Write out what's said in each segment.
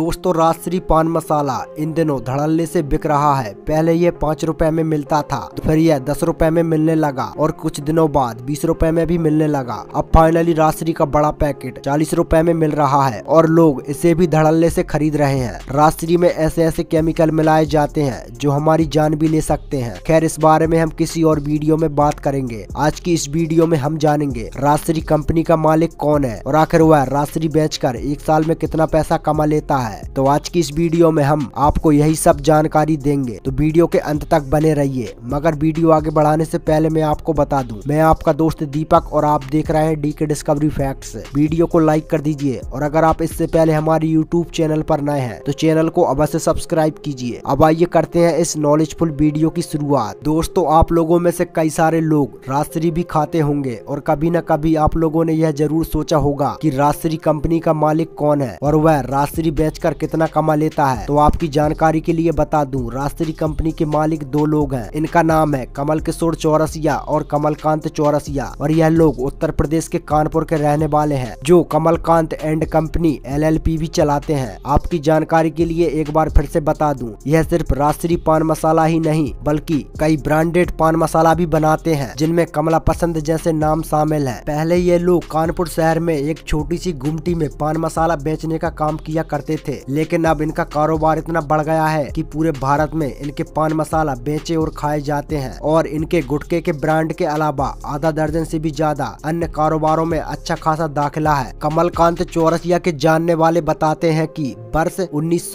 दोस्तों राजश्री पान मसाला इन दिनों धड़ल्ले से बिक रहा है पहले ये पाँच रुपए में मिलता था तो फिर यह दस रुपए में मिलने लगा और कुछ दिनों बाद बीस रुपए में भी मिलने लगा अब फाइनली राजश्री का बड़ा पैकेट चालीस रुपए में मिल रहा है और लोग इसे भी धड़ल्ले से खरीद रहे हैं राजश्री में ऐसे ऐसे केमिकल मिलाए जाते हैं जो हमारी जान भी ले सकते हैं खैर इस बारे में हम किसी और वीडियो में बात करेंगे आज की इस वीडियो में हम जानेंगे राजश्री कंपनी का मालिक कौन है और आखिर वह राजश्री बेच एक साल में कितना पैसा कमा लेता है है तो आज की इस वीडियो में हम आपको यही सब जानकारी देंगे तो वीडियो के अंत तक बने रहिए मगर वीडियो आगे बढ़ाने से पहले मैं आपको बता दूं मैं आपका दोस्त दीपक और आप देख रहे हैं D K discovery facts video को लाइक कर दीजिए और अगर आप इससे पहले हमारे यूट्यूब चैनल पर नए हैं तो चैनल को अवश्य सब्सक्राइब कीजिए अब आइए करते हैं इस नॉलेजफुल वीडियो की शुरुआत दोस्तों आप लोगों में से कई सारे लोग रात्रि भी खाते होंगे और कभी न कभी आप लोगों ने यह जरूर सोचा होगा कि राष्ट्रीय कंपनी का मालिक कौन है और वह राष्ट्रीय बेच बेचकर कितना कमा लेता है तो आपकी जानकारी के लिए बता दूं रास्त्री कंपनी के मालिक दो लोग हैं इनका नाम है कमल किशोर चौरसिया और कमलकांत चौरसिया और यह लोग उत्तर प्रदेश के कानपुर के रहने वाले हैं जो कमलकांत एंड कंपनी एलएलपी भी चलाते हैं आपकी जानकारी के लिए एक बार फिर से बता दूं यह सिर्फ रास्त्री पान मसाला ही नहीं बल्कि कई ब्रांडेड पान मसाला भी बनाते हैं जिनमें कमला पसंद जैसे नाम शामिल है पहले ये लोग कानपुर शहर में एक छोटी सी गुमटी में पान मसाला बेचने का काम किया करते थे थे लेकिन अब इनका कारोबार इतना बढ़ गया है कि पूरे भारत में इनके पान मसाला बेचे और खाए जाते हैं और इनके गुटके के ब्रांड के अलावा आधा दर्जन से भी ज्यादा अन्य कारोबारों में अच्छा खासा दाखिला है कमलकांत चौरसिया के जानने वाले बताते हैं की वर्ष उन्नीस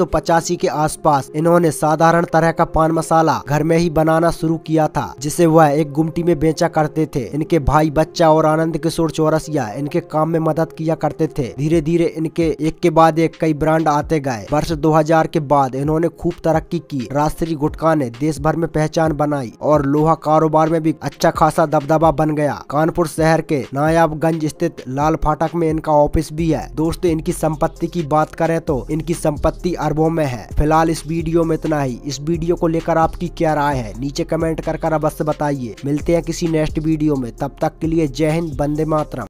के आसपास इन्होंने साधारण तरह का पान मसाला घर में ही बनाना शुरू किया था जिसे वह एक गुमटी में बेचा करते थे इनके भाई बच्चा और आनंद किशोर चौरसिया इनके काम में मदद किया करते थे धीरे धीरे इनके एक के बाद एक कई ब्रांड आते गए वर्ष दो के बाद इन्होंने खूब तरक्की की राष्ट्रीय गुटखा ने देश भर में पहचान बनाई और लोहा कारोबार में भी अच्छा खासा दबदबा बन गया कानपुर शहर के नायाबगंज स्थित लाल फाटक में इनका ऑफिस भी है दोस्तों इनकी संपत्ति की बात करें तो इनकी इनकी संपत्ति अरबों में है फिलहाल इस वीडियो में इतना ही इस वीडियो को लेकर आपकी क्या राय है नीचे कमेंट कर कर अवश्य बताइए मिलते हैं किसी नेक्स्ट वीडियो में तब तक के लिए जय हिंद बंदे मातरम